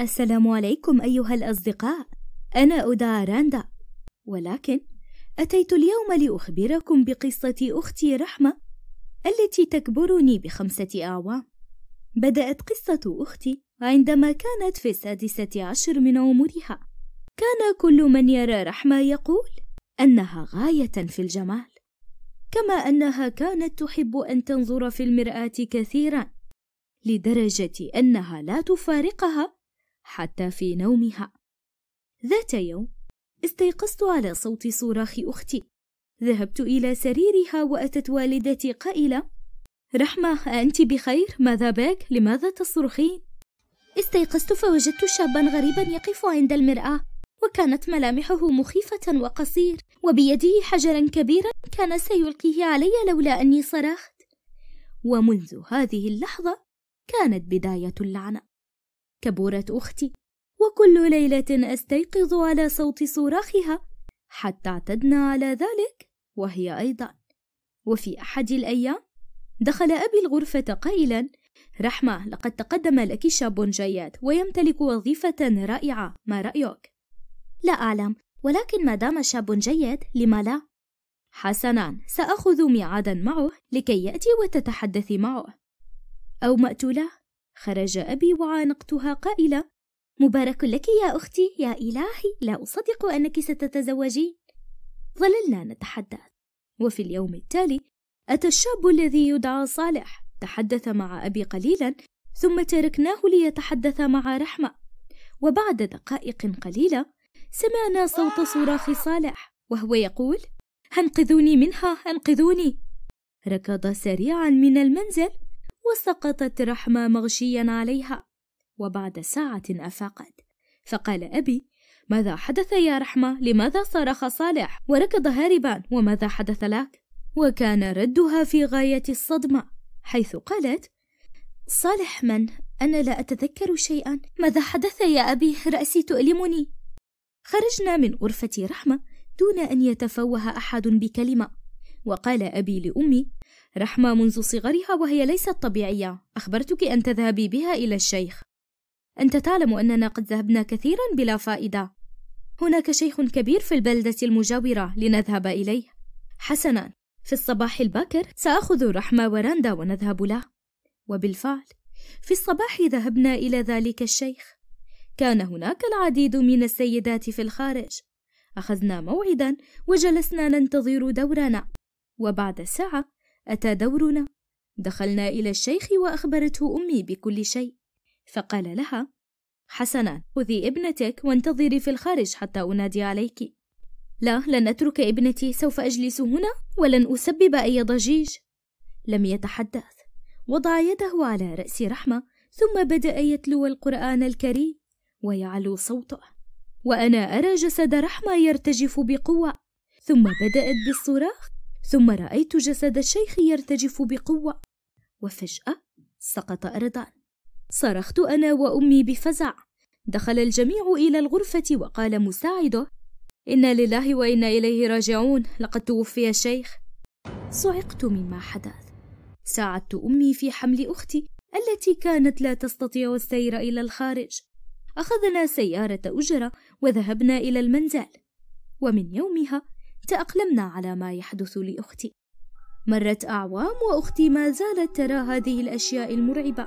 السلام عليكم أيها الأصدقاء أنا أدعى راندا ولكن أتيت اليوم لأخبركم بقصة أختي رحمة التي تكبرني بخمسة أعوام بدأت قصة أختي عندما كانت في السادسة عشر من عمرها كان كل من يرى رحمة يقول أنها غاية في الجمال كما أنها كانت تحب أن تنظر في المرآة كثيرا لدرجة أنها لا تفارقها حتى في نومها ذات يوم استيقظت على صوت صراخ أختي ذهبت إلى سريرها وأتت والدتي قائلة رحمة أنت بخير ماذا بك لماذا تصرخين استيقظت فوجدت شابا غريبا يقف عند المرآة وكانت ملامحه مخيفة وقصير وبيده حجرا كبيرا كان سيلقيه علي لولا أني صرخت ومنذ هذه اللحظة كانت بداية اللعنة كبرت أختي وكل ليلة أستيقظ على صوت صراخها حتى اعتدنا على ذلك وهي أيضا وفي أحد الأيام دخل أبي الغرفة قائلا رحمة لقد تقدم لك شاب جيد ويمتلك وظيفة رائعة ما رأيك؟ لا أعلم ولكن ما دام شاب جيد لما لا؟ حسنا سأخذ ميعادا معه لكي يأتي وتتحدثي معه أو مأتولة خرج أبي وعانقتها قائلة مبارك لك يا أختي يا إلهي لا أصدق أنك ستتزوجين ظللنا نتحدث وفي اليوم التالي أتى الشاب الذي يدعى صالح تحدث مع أبي قليلا ثم تركناه ليتحدث مع رحمة وبعد دقائق قليلة سمعنا صوت صراخ صالح وهو يقول أنقذوني منها أنقذوني ركض سريعا من المنزل وسقطت رحمة مغشيا عليها وبعد ساعة أفاقت فقال أبي ماذا حدث يا رحمة؟ لماذا صرخ صالح وركض هاربا وماذا حدث لك؟ وكان ردها في غاية الصدمة حيث قالت صالح من؟ أنا لا أتذكر شيئا ماذا حدث يا أبي؟ رأسي تؤلمني خرجنا من غرفة رحمة دون أن يتفوه أحد بكلمة وقال أبي لأمي: رحمة منذ صغرها وهي ليست طبيعية، أخبرتك أن تذهبي بها إلى الشيخ. أنت تعلم أننا قد ذهبنا كثيرا بلا فائدة. هناك شيخ كبير في البلدة المجاورة لنذهب إليه. حسنا، في الصباح الباكر سأخذ رحمة وراندا ونذهب له. وبالفعل، في الصباح ذهبنا إلى ذلك الشيخ. كان هناك العديد من السيدات في الخارج. أخذنا موعدا وجلسنا ننتظر دورنا وبعد ساعة أتى دورنا دخلنا إلى الشيخ وأخبرته أمي بكل شيء فقال لها حسنا خذي ابنتك وانتظري في الخارج حتى أنادي عليك لا لن أترك ابنتي سوف أجلس هنا ولن أسبب أي ضجيج لم يتحدث وضع يده على رأس رحمة ثم بدأ يتلو القرآن الكريم ويعلو صوته وأنا أرى جسد رحمة يرتجف بقوة ثم بدأت بالصراخ ثم رأيت جسد الشيخ يرتجف بقوة وفجأة سقط أرضا صرخت أنا وأمي بفزع دخل الجميع إلى الغرفة وقال مساعده إنا لله وإنا إليه راجعون لقد توفي الشيخ صعقت مما حدث ساعدت أمي في حمل أختي التي كانت لا تستطيع السير إلى الخارج أخذنا سيارة أجرة وذهبنا إلى المنزل ومن يومها تأقلمنا على ما يحدث لأختي مرت أعوام وأختي ما زالت ترى هذه الأشياء المرعبة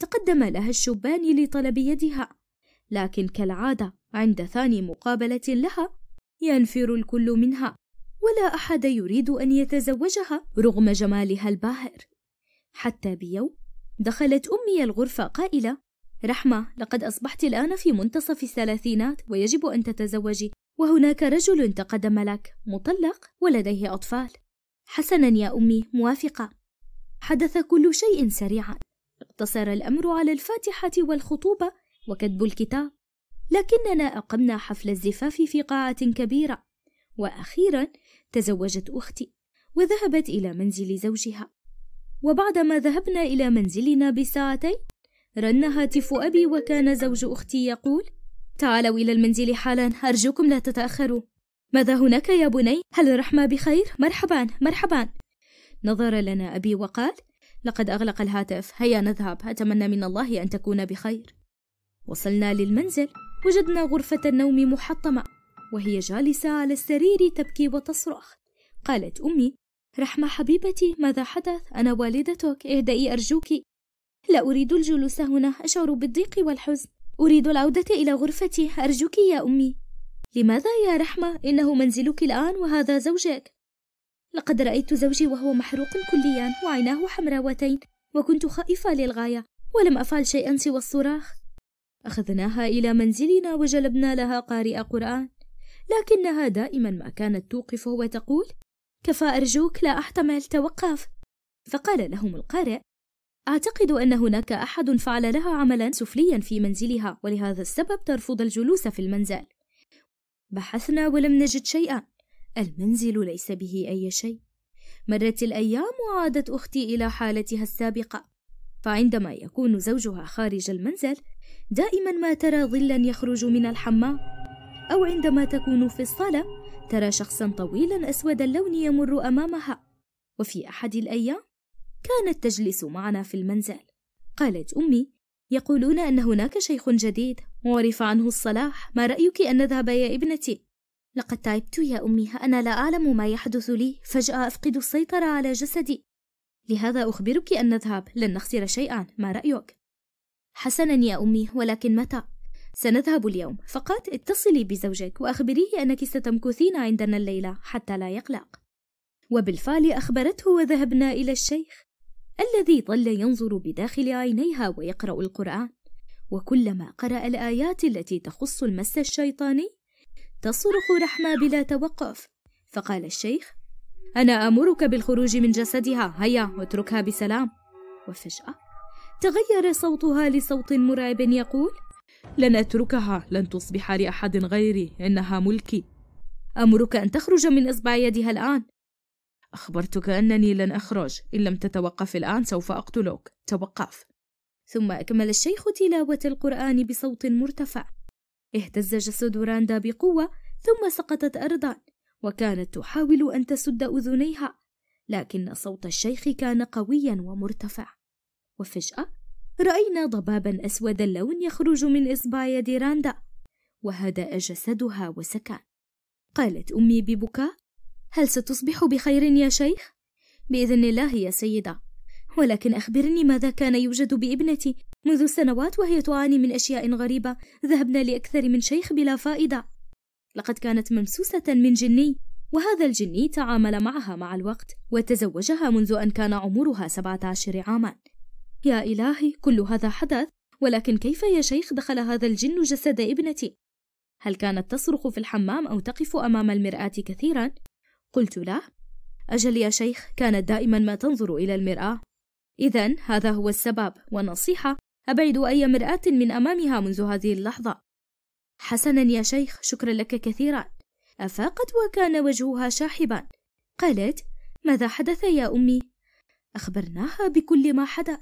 تقدم لها الشبان لطلب يدها لكن كالعادة عند ثاني مقابلة لها ينفر الكل منها ولا أحد يريد أن يتزوجها رغم جمالها الباهر حتى بيوم دخلت أمي الغرفة قائلة رحمة لقد أصبحت الآن في منتصف الثلاثينات ويجب أن تتزوجي وهناك رجل تقدم لك مطلق ولديه أطفال حسنا يا أمي موافقة حدث كل شيء سريعا اقتصر الأمر على الفاتحة والخطوبة وكتب الكتاب لكننا أقمنا حفل الزفاف في قاعة كبيرة وأخيرا تزوجت أختي وذهبت إلى منزل زوجها وبعدما ذهبنا إلى منزلنا بساعتين رن هاتف أبي وكان زوج أختي يقول تعالوا إلى المنزل حالا أرجوكم لا تتأخروا ماذا هناك يا بني؟ هل الرحمة بخير؟ مرحبا مرحبا نظر لنا أبي وقال لقد أغلق الهاتف هيا نذهب أتمنى من الله أن تكون بخير وصلنا للمنزل وجدنا غرفة النوم محطمة وهي جالسة على السرير تبكي وتصرخ قالت أمي رحمة حبيبتي ماذا حدث أنا والدتك اهدئي أرجوك لا أريد الجلوس هنا أشعر بالضيق والحزن أريد العودة إلى غرفتي أرجوك يا أمي لماذا يا رحمة إنه منزلك الآن وهذا زوجك لقد رأيت زوجي وهو محروق كليا وعيناه حمراوتين وكنت خائفة للغاية ولم أفعل شيئا سوى الصراخ أخذناها إلى منزلنا وجلبنا لها قارئ قرآن لكنها دائما ما كانت توقف وتقول كفى أرجوك لا أحتمل توقف فقال لهم القارئ أعتقد أن هناك أحد فعل لها عملا سفليا في منزلها ولهذا السبب ترفض الجلوس في المنزل بحثنا ولم نجد شيئا المنزل ليس به أي شيء مرت الأيام وعادت أختي إلى حالتها السابقة فعندما يكون زوجها خارج المنزل دائما ما ترى ظلا يخرج من الحمام أو عندما تكون في الصالة ترى شخصا طويلا أسود اللون يمر أمامها وفي أحد الأيام كانت تجلس معنا في المنزل قالت أمي يقولون أن هناك شيخ جديد وعرف عنه الصلاح ما رأيك أن نذهب يا ابنتي؟ لقد تعبت يا أمي أنا لا أعلم ما يحدث لي فجأة أفقد السيطرة على جسدي لهذا أخبرك أن نذهب لن نخسر شيئا ما رأيك؟ حسنا يا أمي ولكن متى؟ سنذهب اليوم فقط اتصلي بزوجك وأخبريه أنك ستمكثين عندنا الليلة حتى لا يقلق وبالفعل أخبرته وذهبنا إلى الشيخ الذي ظل ينظر بداخل عينيها ويقرأ القرآن وكلما قرأ الآيات التي تخص المس الشيطاني تصرخ رحمة بلا توقف فقال الشيخ أنا آمرك بالخروج من جسدها هيا واتركها بسلام وفجأة تغير صوتها لصوت مرعب يقول لن أتركها لن تصبح لأحد غيري إنها ملكي آمرك أن تخرج من إصبع يدها الآن أخبرتك أنني لن أخرج إن لم تتوقف الآن سوف أقتلك توقف ثم أكمل الشيخ تلاوة القرآن بصوت مرتفع اهتز جسد راندا بقوة ثم سقطت أرضا وكانت تحاول أن تسد أذنيها لكن صوت الشيخ كان قويا ومرتفع وفجأة رأينا ضبابا أسود اللون يخرج من إصبع يد راندا وهدأ جسدها وسكن قالت أمي ببكاء هل ستصبح بخير يا شيخ؟ بإذن الله يا سيدة ولكن أخبرني ماذا كان يوجد بابنتي منذ سنوات وهي تعاني من أشياء غريبة ذهبنا لأكثر من شيخ بلا فائدة لقد كانت ممسوسة من جني وهذا الجني تعامل معها مع الوقت وتزوجها منذ أن كان عمرها سبعه عشر عاما يا إلهي كل هذا حدث ولكن كيف يا شيخ دخل هذا الجن جسد ابنتي؟ هل كانت تصرخ في الحمام أو تقف أمام المرآة كثيرا؟ قلت له أجل يا شيخ كانت دائما ما تنظر إلى المرآة إذا هذا هو السبب والنصيحة أبعد أي مرآة من أمامها منذ هذه اللحظة حسنا يا شيخ شكرا لك كثيرا أفاقت وكان وجهها شاحبا قالت ماذا حدث يا أمي؟ أخبرناها بكل ما حدث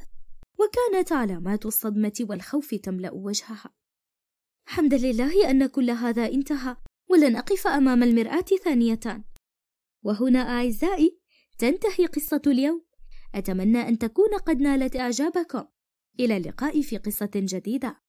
وكانت علامات الصدمة والخوف تملأ وجهها الحمد لله أن كل هذا انتهى ولن أقف أمام المرآة ثانية وهنا أعزائي تنتهي قصة اليوم أتمنى أن تكون قد نالت إعجابكم إلى اللقاء في قصة جديدة